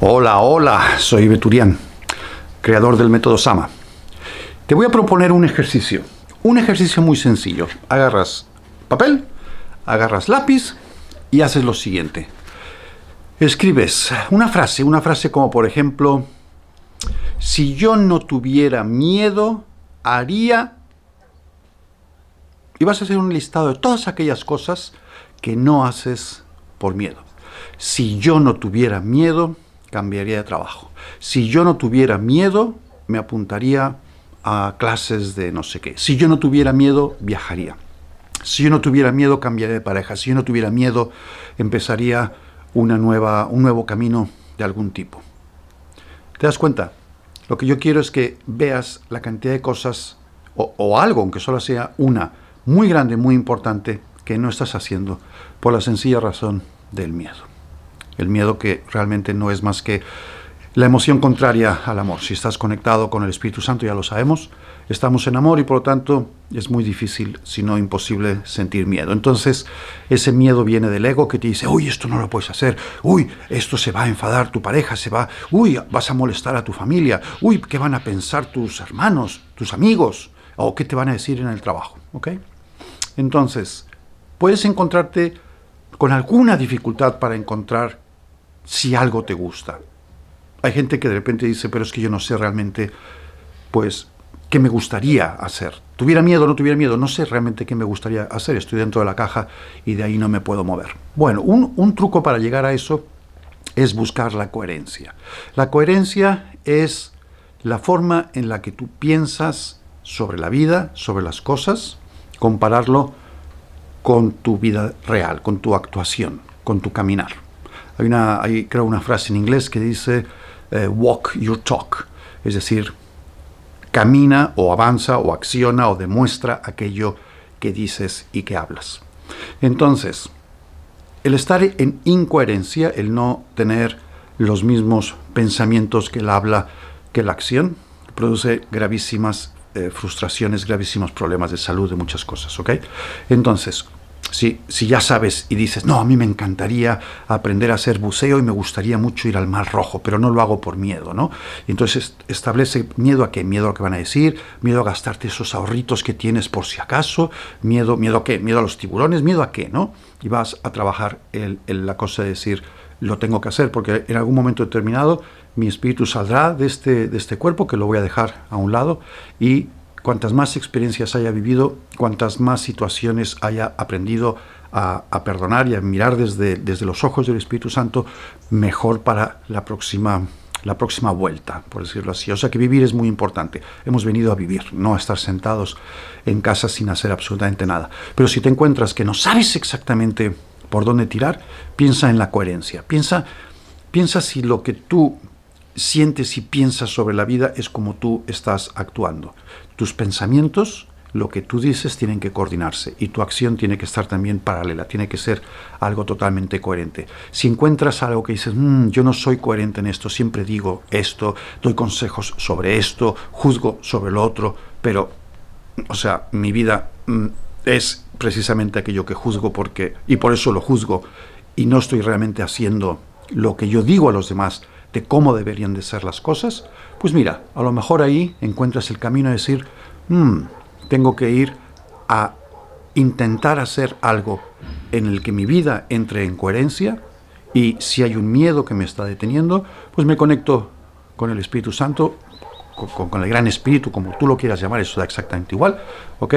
Hola, hola, soy Beturian, creador del método Sama. Te voy a proponer un ejercicio, un ejercicio muy sencillo. Agarras papel, agarras lápiz y haces lo siguiente. Escribes una frase, una frase como por ejemplo, si yo no tuviera miedo, haría... Y vas a hacer un listado de todas aquellas cosas que no haces por miedo. Si yo no tuviera miedo, cambiaría de trabajo. Si yo no tuviera miedo, me apuntaría a clases de no sé qué. Si yo no tuviera miedo, viajaría. Si yo no tuviera miedo, cambiaría de pareja. Si yo no tuviera miedo, empezaría una nueva, un nuevo camino de algún tipo. ¿Te das cuenta? Lo que yo quiero es que veas la cantidad de cosas o, o algo, aunque solo sea una, muy grande, muy importante, que no estás haciendo por la sencilla razón del miedo. El miedo que realmente no es más que la emoción contraria al amor. Si estás conectado con el Espíritu Santo, ya lo sabemos, estamos en amor y por lo tanto es muy difícil, si no imposible, sentir miedo. Entonces, ese miedo viene del ego que te dice, uy, esto no lo puedes hacer, uy, esto se va a enfadar tu pareja, se va, uy, vas a molestar a tu familia, uy, ¿qué van a pensar tus hermanos, tus amigos? ¿O qué te van a decir en el trabajo? Entonces, puedes encontrarte con alguna dificultad para encontrar si algo te gusta. Hay gente que de repente dice, pero es que yo no sé realmente, pues, qué me gustaría hacer. Tuviera miedo, o no tuviera miedo, no sé realmente qué me gustaría hacer. Estoy dentro de la caja y de ahí no me puedo mover. Bueno, un truco para llegar a eso es buscar la coherencia. La coherencia es la forma en la que tú piensas sobre la vida, sobre las cosas, compararlo con tu vida real, con tu actuación, con tu caminar. Hay, una, hay creo una frase en inglés que dice eh, walk your talk, es decir, camina o avanza o acciona o demuestra aquello que dices y que hablas. Entonces, el estar en incoherencia, el no tener los mismos pensamientos que la habla, que la acción, produce gravísimas eh, frustraciones, gravísimos problemas de salud, de muchas cosas, ¿ok? Entonces, si, ya sabes y dices, no, a mí me encantaría aprender a hacer buceo y me gustaría mucho ir al Mar Rojo, pero no lo hago por miedo, ¿no? Entonces establece miedo a qué, miedo a lo que van a decir, miedo a gastarte esos ahorritos que tienes por si acaso, miedo, miedo a qué, miedo a los tiburones, miedo a qué, ¿no? Y vas a trabajar en la cosa de decir, lo tengo que hacer, porque en algún momento determinado mi espíritu saldrá de este, de este cuerpo, que lo voy a dejar a un lado, y Cuantas más experiencias haya vivido, cuantas más situaciones haya aprendido a, perdonar y a mirar desde, desde los ojos del Espíritu Santo, mejor para la próxima la próxima vuelta, por decirlo así. O sea que vivir es muy importante. Hemos venido a vivir, no a estar sentados en casa sin hacer absolutamente nada. Pero si te encuentras que no sabes exactamente por dónde tirar, piensa en la coherencia. Piensa, piensa si lo que tú sientes y piensas sobre la vida es como tú estás actuando. Tus pensamientos, lo que tú dices, tienen que coordinarse y tu acción tiene que estar también paralela, tiene que ser algo totalmente coherente. Si encuentras algo que dices, mm, yo no soy coherente en esto, siempre digo esto, doy consejos sobre esto, juzgo sobre lo otro, pero, o sea, mi vida mm, es precisamente aquello que juzgo porque, y por eso lo juzgo, y no estoy realmente haciendo lo que yo digo a los demás, de cómo deberían de ser las cosas, pues mira, a lo mejor ahí encuentras el camino a decir, hmm, tengo que ir a intentar hacer algo en el que mi vida entre en coherencia y si hay un miedo que me está deteniendo, pues me conecto con el Espíritu Santo, con, el gran Espíritu, como tú lo quieras llamar, eso da exactamente igual, ¿ok?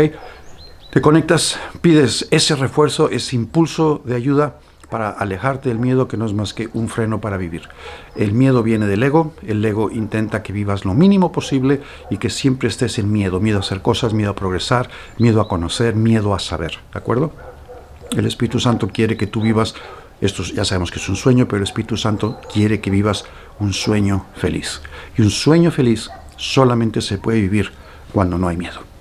Te conectas, pides ese refuerzo, ese impulso de ayuda para alejarte del miedo que no es más que un freno para vivir. El miedo viene del ego, el ego intenta que vivas lo mínimo posible y que siempre estés en miedo, miedo a hacer cosas, miedo a progresar, miedo a conocer, miedo a saber, ¿de acuerdo? El Espíritu Santo quiere que tú vivas, esto ya sabemos que es un sueño, pero el Espíritu Santo quiere que vivas un sueño feliz. Y un sueño feliz solamente se puede vivir cuando no hay miedo.